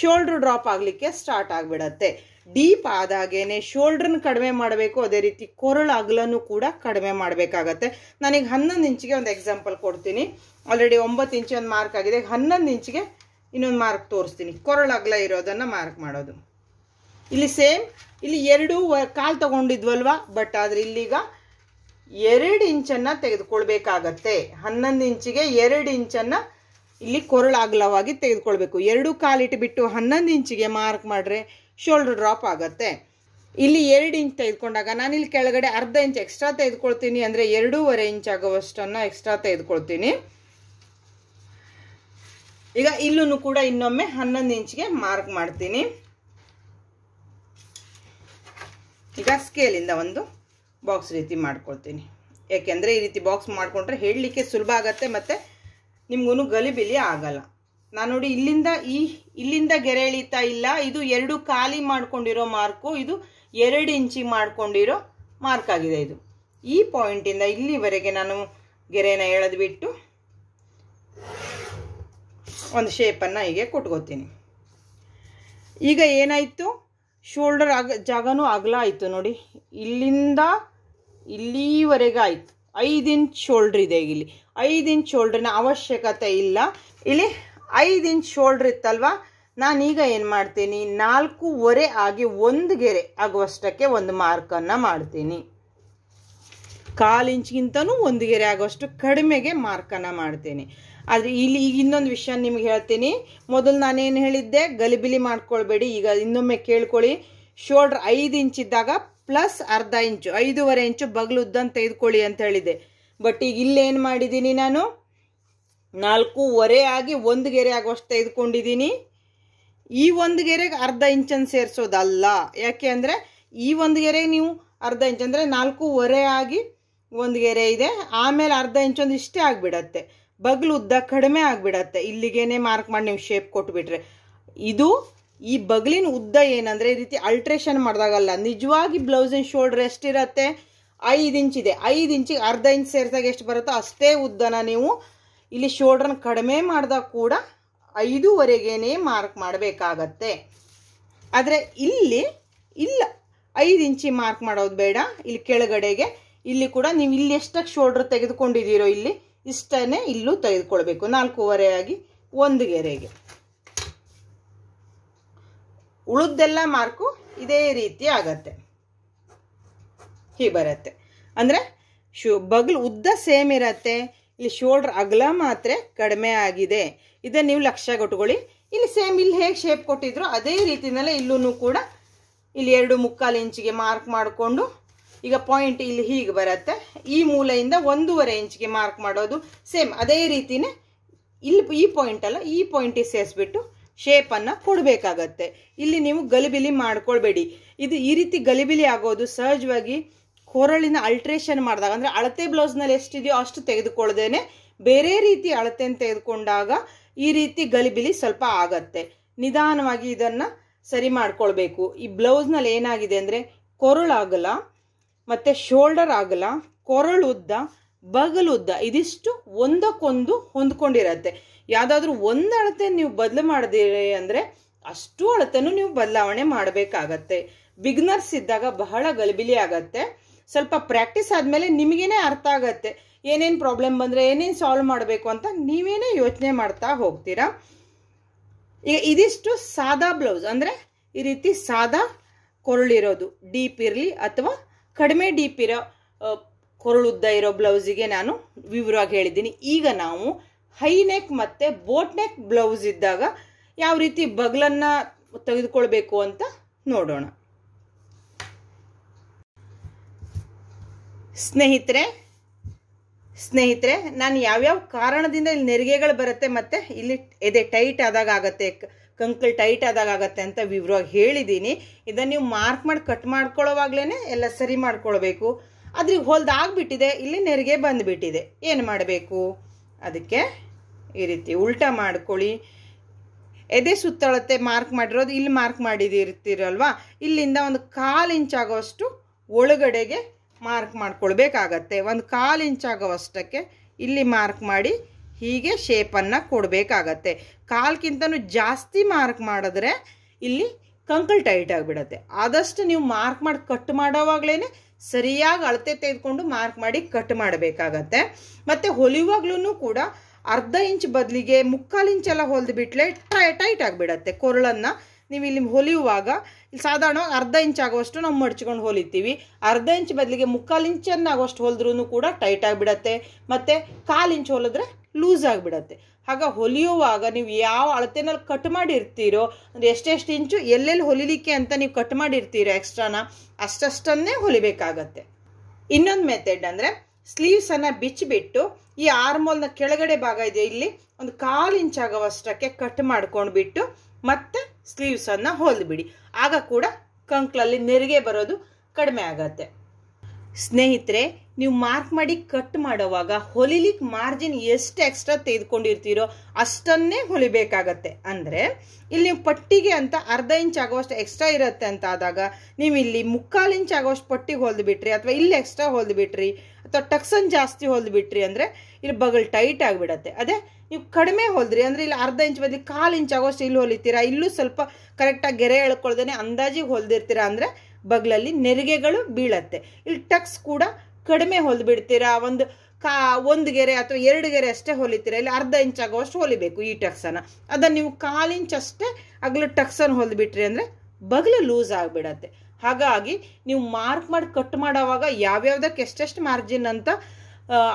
ಶೋಲ್ಡ್ರ್ ಡ್ರಾಪ್ ಆಗಲಿಕ್ಕೆ ಸ್ಟಾರ್ಟ್ ಆಗಿಬಿಡತ್ತೆ ಡೀಪ್ ಆದಾಗೇನೆ ಶೋಲ್ಡ್ರನ್ನ ಕಡಿಮೆ ಮಾಡಬೇಕು ಅದೇ ರೀತಿ ಕೊರಳ ಅಗಲನ್ನು ಕೂಡ ಕಡಿಮೆ ಮಾಡಬೇಕಾಗತ್ತೆ ನನಗೆ ಹನ್ನೊಂದು ಇಂಚಿಗೆ ಒಂದು ಎಕ್ಸಾಂಪಲ್ ಕೊಡ್ತೀನಿ ಆಲ್ರೆಡಿ ಒಂಬತ್ತು ಇಂಚು ಒಂದು ಮಾರ್ಕ್ ಆಗಿದೆ ಹನ್ನೊಂದು ಇಂಚಿಗೆ ಇನ್ನೊಂದು ಮಾರ್ಕ್ ತೋರಿಸ್ತೀನಿ ಕೊರಳ ಅಗಲ ಇರೋದನ್ನು ಮಾರ್ಕ್ ಮಾಡೋದು ಇಲ್ಲಿ ಸೇಮ್ ಇಲ್ಲಿ ಎರಡು ಕಾಲು ತಗೊಂಡಿದ್ವಲ್ವ ಬಟ್ ಆದರೆ ಇಲ್ಲಿಗ ಎರಡು ಇಂಚನ್ನು ತೆಗೆದುಕೊಳ್ಬೇಕಾಗತ್ತೆ ಹನ್ನೊಂದು ಇಂಚಿಗೆ ಎರಡು ಇಂಚನ್ನು ಇಲ್ಲಿ ಕೊರಳು ಅಗಲವಾಗಿ ತೆಗೆದುಕೊಳ್ಬೇಕು ಎರಡು ಬಿಟ್ಟು ಹನ್ನೊಂದು ಇಂಚಿಗೆ ಮಾರ್ಕ್ ಮಾಡಿದ್ರೆ ಶೋಲ್ಡರ್ ಡ್ರಾಪ್ ಆಗುತ್ತೆ ಇಲ್ಲಿ ಎರಡು ಇಂಚ್ ತೆಗೆದುಕೊಂಡಾಗ ನಾನು ಇಲ್ಲಿ ಕೆಳಗಡೆ ಅರ್ಧ ಇಂಚ್ ಎಕ್ಸ್ಟ್ರಾ ತೆಗೆದುಕೊಳ್ತೀನಿ ಅಂದರೆ ಎರಡೂವರೆ ಇಂಚ್ ಆಗುವಷ್ಟನ್ನು ಎಕ್ಸ್ಟ್ರಾ ತೆಗೆದುಕೊಳ್ತೀನಿ ಈಗ ಇಲ್ಲೂ ಕೂಡ ಇನ್ನೊಮ್ಮೆ ಹನ್ನೊಂದು ಇಂಚ್ಗೆ ಮಾರ್ಕ್ ಮಾಡ್ತೀನಿ ಈಗ ಸ್ಕೇಲಿಂದ ಒಂದು ಬಾಕ್ಸ್ ರೀತಿ ಮಾಡ್ಕೊಳ್ತೀನಿ ಯಾಕೆಂದರೆ ಈ ರೀತಿ ಬಾಕ್ಸ್ ಮಾಡಿಕೊಂಡ್ರೆ ಹೇಳಲಿಕ್ಕೆ ಸುಲಭ ಆಗುತ್ತೆ ಮತ್ತು ನಿಮ್ಗೂ ಗಲಿಬಿಲಿ ಆಗಲ್ಲ ನಾನು ನೋಡಿ ಇಲ್ಲಿಂದ ಈ ಇಲ್ಲಿಂದ ಗೆರೆ ಎಳಿತಾ ಇಲ್ಲ ಇದು ಎರಡು ಖಾಲಿ ಮಾಡ್ಕೊಂಡಿರೋ ಮಾರ್ಕು ಇದು ಎರಡು ಇಂಚಿ ಮಾಡ್ಕೊಂಡಿರೋ ಮಾರ್ಕ್ ಆಗಿದೆ ಇದು ಈ ಪಾಯಿಂಟಿಂದ ಇಲ್ಲಿವರೆಗೆ ನಾನು ಗೆರೆನ ಬಿಟ್ಟು ಒಂದು ಶೇಪನ್ನು ಹೀಗೆ ಕೊಟ್ಕೋತೀನಿ ಈಗ ಏನಾಯಿತು ಶೋಲ್ಡರ್ ಆಗ ಜಾಗನೂ ಆಗಲಾಯಿತು ನೋಡಿ ಇಲ್ಲಿಂದ ಇಲ್ಲಿವರೆಗೆ ಆಯಿತು ಐದು ಇಂಚ್ ಶೋಲ್ಡ್ರ್ ಇದೆ ಇಲ್ಲಿ ಐದು ಇಂಚ್ ಶೋಲ್ಡ್ರಿನ ಅವಶ್ಯಕತೆ ಇಲ್ಲ ಇಲ್ಲಿ ಐದು ಇಂಚ್ ಶೋಲ್ಡ್ರ್ ಇತ್ತಲ್ವಾ ನಾನೀಗ ಏನು ಮಾಡ್ತೀನಿ ನಾಲ್ಕೂವರೆ ಆಗಿ ಒಂದು ಗೆರೆ ಆಗುವಷ್ಟಕ್ಕೆ ಒಂದು ಮಾರ್ಕನ್ನು ಮಾಡ್ತೀನಿ ಕಾಲು ಇಂಚ್ಗಿಂತನೂ ಒಂದು ಗೆರೆ ಆಗುವಷ್ಟು ಕಡಿಮೆಗೆ ಮಾರ್ಕನ್ನು ಮಾಡ್ತೀನಿ ಆದರೆ ಇಲ್ಲಿ ಈಗ ಇನ್ನೊಂದು ವಿಷಯ ನಿಮ್ಗೆ ಹೇಳ್ತೀನಿ ಮೊದಲು ನಾನೇನು ಹೇಳಿದ್ದೆ ಗಲಿಬಿಲಿ ಮಾಡ್ಕೊಳ್ಬೇಡಿ ಈಗ ಇನ್ನೊಮ್ಮೆ ಕೇಳ್ಕೊಳ್ಳಿ ಶೋಲ್ಡ್ರ್ ಐದು ಇಂಚ್ ಇದ್ದಾಗ ಪ್ಲಸ್ ಅರ್ಧ ಇಂಚು ಐದೂವರೆ ಇಂಚು ಬಗಲು ಉದ್ದನ್ನು ತೆಗೆದುಕೊಳ್ಳಿ ಅಂತ ಹೇಳಿದೆ ಬಟ್ ಈಗ ಇಲ್ಲೇನು ಮಾಡಿದ್ದೀನಿ ನಾನು ನಾಲ್ಕೂವರೆ ಆಗಿ ಒಂದು ಗೆರೆ ಆಗುವಷ್ಟು ತೆಗೆದುಕೊಂಡಿದ್ದೀನಿ ಈ ಒಂದು ಗೆರೆಗೆ ಅರ್ಧ ಇಂಚನ್ನು ಸೇರಿಸೋದಲ್ಲ ಯಾಕೆ ಅಂದರೆ ಈ ಒಂದು ಗೆರೆಗೆ ನೀವು ಅರ್ಧ ಇಂಚ್ ಅಂದರೆ ನಾಲ್ಕೂವರೆ ಆಗಿ ಒಂದು ಗೆರೆ ಇದೆ ಆಮೇಲೆ ಅರ್ಧ ಇಂಚೊಂದು ಇಷ್ಟೇ ಆಗಿಬಿಡತ್ತೆ ಬಗ್ಲು ಉದ್ದ ಕಡಿಮೆ ಆಗಿಬಿಡತ್ತೆ ಇಲ್ಲಿಗೇನೆ ಮಾರ್ಕ್ ಮಾಡಿ ನೀವು ಶೇಪ್ ಕೊಟ್ಬಿಟ್ರೆ ಇದು ಈ ಬಗಲಿನ ಉದ್ದ ಏನಂದರೆ ಈ ರೀತಿ ಅಲ್ಟ್ರೇಷನ್ ಮಾಡಿದಾಗಲ್ಲ ನಿಜವಾಗಿ ಬ್ಲೌಸ್ ಬ್ಲೌಸಿನ ಶೋಲ್ಡ್ರ್ ಎಷ್ಟಿರತ್ತೆ ಐದು ಇಂಚಿದೆ ಐದು ಇಂಚಿಗೆ ಅರ್ಧ ಇಂಚ್ ಸೇರಿದಾಗ ಎಷ್ಟು ಬರುತ್ತೋ ಅಷ್ಟೇ ಉದ್ದನ ನೀವು ಇಲ್ಲಿ ಶೋಲ್ಡ್ರನ್ನ ಕಡಿಮೆ ಮಾಡಿದಾಗ ಕೂಡ ಐದೂವರೆಗೇನೆ ಮಾರ್ಕ್ ಮಾಡಬೇಕಾಗತ್ತೆ ಆದರೆ ಇಲ್ಲಿ ಇಲ್ಲ ಐದು ಇಂಚಿ ಮಾರ್ಕ್ ಮಾಡೋದು ಬೇಡ ಇಲ್ಲಿ ಕೆಳಗಡೆಗೆ ಇಲ್ಲಿ ಕೂಡ ನೀವು ಇಲ್ಲಿ ಎಷ್ಟಕ್ಕೆ ಶೋಲ್ಡ್ರ್ ತೆಗೆದುಕೊಂಡಿದ್ದೀರೋ ಇಲ್ಲಿ ಇಷ್ಟನೇ ಇಲ್ಲೂ ತೆಗೆದುಕೊಳ್ಬೇಕು ನಾಲ್ಕೂವರೆ ಆಗಿ ಒಂದು ಗೆರೆಗೆ ಉಳಿದೆಲ್ಲ ಮಾರ್ಕು ಇದೇ ರೀತಿ ಆಗತ್ತೆ ಹೀಗೆ ಬರುತ್ತೆ ಅಂದರೆ ಶು ಬಗ್ಲು ಉದ್ದ ಸೇಮ್ ಇರತ್ತೆ ಇಲ್ಲಿ ಶೋಲ್ಡ್ರ್ ಅಗಲ ಮಾತ್ರ ಕಡಿಮೆ ಆಗಿದೆ ಇದನ್ನು ನೀವು ಲಕ್ಷ್ಯ ಕೊಟ್ಕೊಳ್ಳಿ ಇಲ್ಲಿ ಸೇಮ್ ಇಲ್ಲಿ ಹೇಗೆ ಶೇಪ್ ಕೊಟ್ಟಿದ್ರು ಅದೇ ರೀತಿನಲ್ಲೇ ಇಲ್ಲೂ ಕೂಡ ಇಲ್ಲಿ ಎರಡು ಮುಕ್ಕಾಲು ಇಂಚಿಗೆ ಮಾರ್ಕ್ ಮಾಡಿಕೊಂಡು ಈಗ ಪಾಯಿಂಟ್ ಇಲ್ಲಿ ಹೀಗೆ ಬರುತ್ತೆ ಈ ಮೂಲೆಯಿಂದ ಒಂದೂವರೆ ಇಂಚಿಗೆ ಮಾರ್ಕ್ ಮಾಡೋದು ಸೇಮ್ ಅದೇ ರೀತಿನೇ ಇಲ್ಲಿ ಈ ಪಾಯಿಂಟಲ್ಲ ಈ ಪಾಯಿಂಟಿಗೆ ಸೇರಿಸ್ಬಿಟ್ಟು ಶೇಪನ್ನು ಕೊಡಬೇಕಾಗತ್ತೆ ಇಲ್ಲಿ ನೀವು ಗಲಿಬಿಲಿ ಮಾಡ್ಕೊಳ್ಬೇಡಿ ಇದು ಈ ರೀತಿ ಗಲಿಬಿಲಿ ಆಗೋದು ಸಹಜವಾಗಿ ಕೊರಳಿನ ಅಲ್ಟ್ರೇಷನ್ ಮಾಡಿದಾಗ ಅಂದರೆ ಅಳತೆ ಬ್ಲೌಸ್ನಲ್ಲಿ ಎಷ್ಟಿದೆಯೋ ಅಷ್ಟು ತೆಗೆದುಕೊಳ್ಳದೇನೆ ಬೇರೆ ರೀತಿ ಅಳತೆಯನ್ನು ತೆಗೆದುಕೊಂಡಾಗ ಈ ರೀತಿ ಗಲಿಬಿಲಿ ಸ್ವಲ್ಪ ಆಗತ್ತೆ ನಿಧಾನವಾಗಿ ಇದನ್ನು ಸರಿ ಮಾಡ್ಕೊಳ್ಬೇಕು ಈ ಬ್ಲೌಸ್ನಲ್ಲಿ ಏನಾಗಿದೆ ಅಂದರೆ ಕೊರಳಾಗಲ್ಲ ಮತ್ತು ಶೋಲ್ಡರ್ ಆಗಲ್ಲ ಕೊರಳು ಉದ್ದ ಬಗಲುದ್ದ ಇದಿಷ್ಟು ಒಂದಕ್ಕೊಂದು ಹೊಂದ್ಕೊಂಡಿರತ್ತೆ ಯಾವುದಾದ್ರೂ ಒಂದು ಅಳತೆ ನೀವು ಬದಲು ಮಾಡಿದಿರಿ ಅಂದರೆ ಅಷ್ಟು ಅಳತೆನೂ ನೀವು ಬದಲಾವಣೆ ಮಾಡಬೇಕಾಗತ್ತೆ ಬಿಗ್ನರ್ಸ್ ಇದ್ದಾಗ ಬಹಳ ಗಲಿಬಿಲಿ ಆಗತ್ತೆ ಸ್ವಲ್ಪ ಪ್ರಾಕ್ಟೀಸ್ ಆದಮೇಲೆ ನಿಮಗೇನೆ ಅರ್ಥ ಆಗತ್ತೆ ಏನೇನು ಪ್ರಾಬ್ಲಮ್ ಬಂದರೆ ಏನೇನು ಸಾಲ್ವ್ ಮಾಡಬೇಕು ಅಂತ ನೀವೇನೇ ಯೋಚನೆ ಮಾಡ್ತಾ ಹೋಗ್ತೀರಾ ಈಗ ಇದಿಷ್ಟು ಸಾದಾ ಬ್ಲೌಸ್ ಅಂದರೆ ಈ ರೀತಿ ಸಾದಾ ಕೊರಳಿರೋದು ಡೀಪ್ ಇರಲಿ ಅಥವಾ ಕಡಿಮೆ ಡೀಪ್ ಇರೋ ಕೊರಳುದ್ದ ಇರೋ ಬ್ಲೌಸಿಗೆ ನಾನು ವಿವರವಾಗಿ ಹೇಳಿದ್ದೀನಿ ಈಗ ನಾವು ಹೈ ನೆಕ್ ಮತ್ತು ಬೋಟ್ ನೆಕ್ ಬ್ಲೌಸ್ ಇದ್ದಾಗ ಯಾವ ರೀತಿ ಬಗ್ಲನ್ನು ತೆಗೆದುಕೊಳ್ಬೇಕು ಅಂತ ನೋಡೋಣ ಸ್ನೇಹಿತರೆ ಸ್ನೇಹಿತರೆ ನಾನು ಯಾವ್ಯಾವ ಕಾರಣದಿಂದ ಇಲ್ಲಿ ನೆರಿಗೆಗಳು ಬರುತ್ತೆ ಮತ್ತು ಇಲ್ಲಿ ಎದೆ ಟೈಟ್ ಆದಾಗ ಆಗುತ್ತೆ ಕಂಕಲ್ ಟೈಟ್ ಆದಾಗ ಆಗುತ್ತೆ ಅಂತ ವಿವರವಾಗಿ ಹೇಳಿದ್ದೀನಿ ಇದನ್ನು ನೀವು ಮಾರ್ಕ್ ಮಾಡಿ ಕಟ್ ಮಾಡ್ಕೊಳ್ಳೋವಾಗ್ಲೇ ಎಲ್ಲ ಸರಿ ಮಾಡ್ಕೊಳ್ಬೇಕು ಅದ್ರಿಗೆ ಹೊಲ್ದಾಗ್ಬಿಟ್ಟಿದೆ ಇಲ್ಲಿ ನೆರಿಗೆ ಬಂದುಬಿಟ್ಟಿದೆ ಏನು ಮಾಡಬೇಕು ಅದಕ್ಕೆ ಈ ರೀತಿ ಉಲ್ಟ ಮಾಡ್ಕೊಳ್ಳಿ ಎದೆ ಸುತ್ತಳತೆ ಮಾರ್ಕ್ ಮಾಡಿರೋದು ಇಲ್ಲಿ ಮಾರ್ಕ್ ಮಾಡಿದಿರ್ತೀರಲ್ವಾ ಇಲ್ಲಿಂದ ಒಂದು ಕಾಲು ಇಂಚಾಗೋಷ್ಟು ಒಳಗಡೆಗೆ ಮಾರ್ಕ್ ಮಾಡ್ಕೊಳ್ಬೇಕಾಗತ್ತೆ ಒಂದು ಕಾಲು ಇಂಚಾಗೋವಷ್ಟಕ್ಕೆ ಇಲ್ಲಿ ಮಾರ್ಕ್ ಮಾಡಿ ಹೀಗೆ ಶೇಪನ್ನು ಕೊಡಬೇಕಾಗತ್ತೆ ಕಾಲ್ಗಿಂತನೂ ಜಾಸ್ತಿ ಮಾರ್ಕ್ ಮಾಡಿದ್ರೆ ಇಲ್ಲಿ ಕಂಕಲ್ ಟೈಟ್ ಆಗಿಬಿಡತ್ತೆ ಆದಷ್ಟು ನೀವು ಮಾರ್ಕ್ ಮಾಡಿ ಕಟ್ ಮಾಡೋವಾಗಲೇ ಸರಿಯಾಗಿ ಅಳತೆ ತೆಗೆದುಕೊಂಡು ಮಾರ್ಕ್ ಮಾಡಿ ಕಟ್ ಮಾಡಬೇಕಾಗತ್ತೆ ಮತ್ತು ಹೊಲಿಯುವಾಗ್ಲೂ ಕೂಡ ಅರ್ಧ ಇಂಚ್ ಬದಲಿಗೆ ಮುಕ್ಕಾಲು ಇಂಚೆಲ್ಲ ಹೊಲಿದು ಬಿಟ್ಲೆ ಟೈಟ್ ಆಗಿಬಿಡತ್ತೆ ಕೊರಳನ್ನು ನೀವು ಇಲ್ಲಿ ಹೊಲಿಯುವಾಗ ಇಲ್ಲಿ ಸಾಧಾರಣವಾಗಿ ಅರ್ಧ ಇಂಚ್ ಆಗುವಷ್ಟು ನಾವು ಮಡ್ಚ್ಕೊಂಡು ಹೊಲಿತೀವಿ ಅರ್ಧ ಇಂಚ್ ಬದಲಿಗೆ ಮುಕ್ಕಾಲು ಇಂಚನ್ನು ಆಗುವಷ್ಟು ಹೊಲಿದ್ರೂ ಕೂಡ ಟೈಟ್ ಆಗಿಬಿಡತ್ತೆ ಮತ್ತು ಕಾಲು ಇಂಚ್ ಹೊಲಿದ್ರೆ ಲೂಸ್ ಆಗಿಬಿಡತ್ತೆ ಆಗ ಹೊಲಿಯುವಾಗ ನೀವು ಯಾವ ಅಳತೆನಲ್ಲಿ ಕಟ್ ಮಾಡಿರ್ತೀರೋ ಅಂದರೆ ಎಷ್ಟೆಷ್ಟು ಇಂಚು ಎಲ್ಲೆಲ್ಲಿ ಹೊಲಿಲಿಕ್ಕೆ ಅಂತ ನೀವು ಕಟ್ ಮಾಡಿರ್ತೀರೋ ಎಕ್ಸ್ಟ್ರಾನ ಅಷ್ಟಷ್ಟನ್ನೇ ಹೊಲಿಬೇಕಾಗತ್ತೆ ಇನ್ನೊಂದು ಮೆಥಡ್ ಅಂದರೆ ಸ್ಲೀವ್ಸನ್ನು ಬಿಚ್ಚಿಬಿಟ್ಟು ಈ ಆರ್ಮೋಲ್ನ ಕೆಳಗಡೆ ಭಾಗ ಇದೆ ಇಲ್ಲಿ ಒಂದು ಕಾಲು ಆಗೋವಷ್ಟಕ್ಕೆ ಕಟ್ ಮಾಡ್ಕೊಂಡ್ಬಿಟ್ಟು ಮತ್ತೆ ಸ್ಲೀವ್ಸನ್ನು ಹೊಲಿದ್ಬಿಡಿ ಆಗ ಕೂಡ ಕಂಕ್ಲಲ್ಲಿ ನೆರಿಗೆ ಬರೋದು ಕಡಿಮೆ ಆಗತ್ತೆ ಸ್ನೇಹಿತರೆ ನೀವು ಮಾರ್ಕ್ ಮಾಡಿ ಕಟ್ ಮಾಡೋವಾಗ ಹೊಲಿಲಿಕ್ಕೆ ಮಾರ್ಜಿನ್ ಎಷ್ಟು ಎಕ್ಸ್ಟ್ರಾ ತೆಗೆದುಕೊಂಡಿರ್ತೀರೋ ಅಷ್ಟನ್ನೇ ಹೊಲಿಬೇಕಾಗತ್ತೆ ಅಂದರೆ ಇಲ್ಲಿ ನೀವು ಪಟ್ಟಿಗೆ ಅಂತ ಅರ್ಧ ಇಂಚ್ ಆಗೋಷ್ಟು ಎಕ್ಸ್ಟ್ರಾ ಇರುತ್ತೆ ಅಂತ ಆದಾಗ ನೀವು ಇಲ್ಲಿ ಮುಕ್ಕಾಲು ಇಂಚ್ ಆಗೋಷ್ಟು ಪಟ್ಟಿಗೆ ಹೊಲಿದ್ಬಿಟ್ರಿ ಅಥವಾ ಇಲ್ಲಿ ಎಕ್ಸ್ಟ್ರಾ ಹೊಲಿದ್ಬಿಟ್ರಿ ಅಥವಾ ಟಕ್ಸನ್ ಜಾಸ್ತಿ ಹೊಲಿದ್ಬಿಟ್ರಿ ಅಂದರೆ ಇಲ್ಲಿ ಬಗಲ್ ಟೈಟ್ ಆಗಿಬಿಡತ್ತೆ ಅದೇ ನೀವು ಕಡಿಮೆ ಹೊಲಿದ್ರಿ ಅಂದರೆ ಇಲ್ಲಿ ಅರ್ಧ ಇಂಚ್ ಬದಲಿ ಕಾಲು ಇಂಚ್ ಆಗೋಷ್ಟು ಇಲ್ಲಿ ಹೊಲಿತೀರಾ ಇಲ್ಲೂ ಸ್ವಲ್ಪ ಕರೆಕ್ಟಾಗಿ ಗೆರೆ ಎಳ್ಕೊಳ್ದೇ ಅಂದಾಜಿಗೆ ಹೊಲಿದಿರ್ತೀರಾ ಅಂದರೆ ಬಗ್ಲಲ್ಲಿ ನೆರಿಗೆಗಳು ಬೀಳತ್ತೆ ಇಲ್ಲಿ ಟಕ್ಸ್ ಕೂಡ ಕಡಿಮೆ ಬಿಡ್ತೀರಾ ಒಂದು ಕಾ ಒಂದು ಗೆರೆ ಅಥವಾ ಎರಡು ಗೆರೆ ಅಷ್ಟೇ ಹೊಲಿತೀರಾ ಇಲ್ಲ ಅರ್ಧ ಇಂಚ್ ಆಗುವಷ್ಟು ಹೊಲಿಬೇಕು ಈ ಟಕ್ಸನ್ನು ಅದನ್ನು ನೀವು ಕಾಲು ಇಂಚಷ್ಟೇ ಅಗಲ ಟಕ್ಸನ್ನು ಹೊಲಿಬಿಟ್ರಿ ಅಂದರೆ ಬಗಲು ಲೂಸ್ ಆಗಿಬಿಡತ್ತೆ ಹಾಗಾಗಿ ನೀವು ಮಾರ್ಕ್ ಮಾಡಿ ಕಟ್ ಮಾಡೋವಾಗ ಯಾವ್ಯಾವ್ದಕ್ಕೆ ಎಷ್ಟೆಷ್ಟು ಮಾರ್ಜಿನ್ ಅಂತ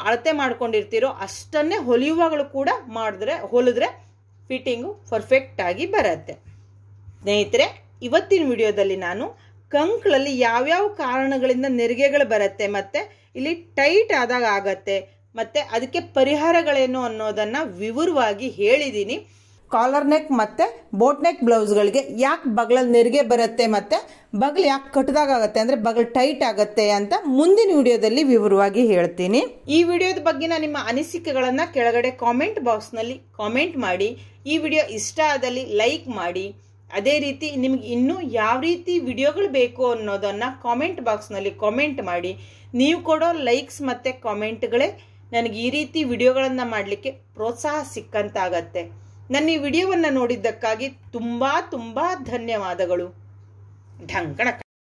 ಅಳತೆ ಮಾಡ್ಕೊಂಡಿರ್ತೀರೋ ಅಷ್ಟನ್ನೇ ಹೊಲಿಯುವಾಗಲೂ ಕೂಡ ಮಾಡಿದ್ರೆ ಹೊಲಿದ್ರೆ ಫಿಟ್ಟಿಂಗು ಆಗಿ ಬರುತ್ತೆ ಸ್ನೇಹಿತರೆ ಇವತ್ತಿನ ವಿಡಿಯೋದಲ್ಲಿ ನಾನು ಕಂಕ್ಳಲ್ಲಿ ಯಾವ್ಯಾವ ಕಾರಣಗಳಿಂದ ನೆರಿಗೆಗಳು ಬರುತ್ತೆ ಮತ್ತು ಇಲ್ಲಿ ಟೈಟ್ ಆದಾಗ ಆಗತ್ತೆ ಮತ್ತೆ ಅದಕ್ಕೆ ಪರಿಹಾರಗಳೇನು ಅನ್ನೋದನ್ನ ವಿವರವಾಗಿ ಹೇಳಿದ್ದೀನಿ ಕಾಲರ್ ನೆಕ್ ಮತ್ತೆ ಬೋಟ್ ನೆಕ್ ಬ್ಲೌಸ್ಗಳಿಗೆ ಯಾಕೆ ಬಗ್ಲಲ್ಲಿ ನೆರಿಗೆ ಬರುತ್ತೆ ಮತ್ತೆ ಬಗ್ಲು ಯಾಕೆ ಕಟ್ಟದಾಗತ್ತೆ ಅಂದ್ರೆ ಬಗಲ್ ಟೈಟ್ ಆಗುತ್ತೆ ಅಂತ ಮುಂದಿನ ವಿಡಿಯೋದಲ್ಲಿ ವಿವರವಾಗಿ ಹೇಳ್ತೀನಿ ಈ ವಿಡಿಯೋದ ಬಗ್ಗೆ ನಿಮ್ಮ ಅನಿಸಿಕೆಗಳನ್ನು ಕೆಳಗಡೆ ಕಾಮೆಂಟ್ ಬಾಕ್ಸ್ ನಲ್ಲಿ ಕಾಮೆಂಟ್ ಮಾಡಿ ಈ ವಿಡಿಯೋ ಇಷ್ಟ ಆದಲ್ಲಿ ಲೈಕ್ ಮಾಡಿ ಅದೇ ರೀತಿ ನಿಮಗೆ ಇನ್ನೂ ಯಾವ ರೀತಿ ವಿಡಿಯೋಗಳು ಬೇಕು ಅನ್ನೋದನ್ನು ಕಾಮೆಂಟ್ ಬಾಕ್ಸ್ನಲ್ಲಿ ಕಾಮೆಂಟ್ ಮಾಡಿ ನೀವು ಕೊಡೋ ಲೈಕ್ಸ್ ಮತ್ತು ಕಾಮೆಂಟ್ಗಳೇ ನನಗೆ ಈ ರೀತಿ ವಿಡಿಯೋಗಳನ್ನು ಮಾಡಲಿಕ್ಕೆ ಪ್ರೋತ್ಸಾಹ ಸಿಕ್ಕಂತಾಗತ್ತೆ ನನ್ನ ಈ ವಿಡಿಯೋವನ್ನು ನೋಡಿದ್ದಕ್ಕಾಗಿ ತುಂಬ ತುಂಬ ಧನ್ಯವಾದಗಳು ಢಂಕಣ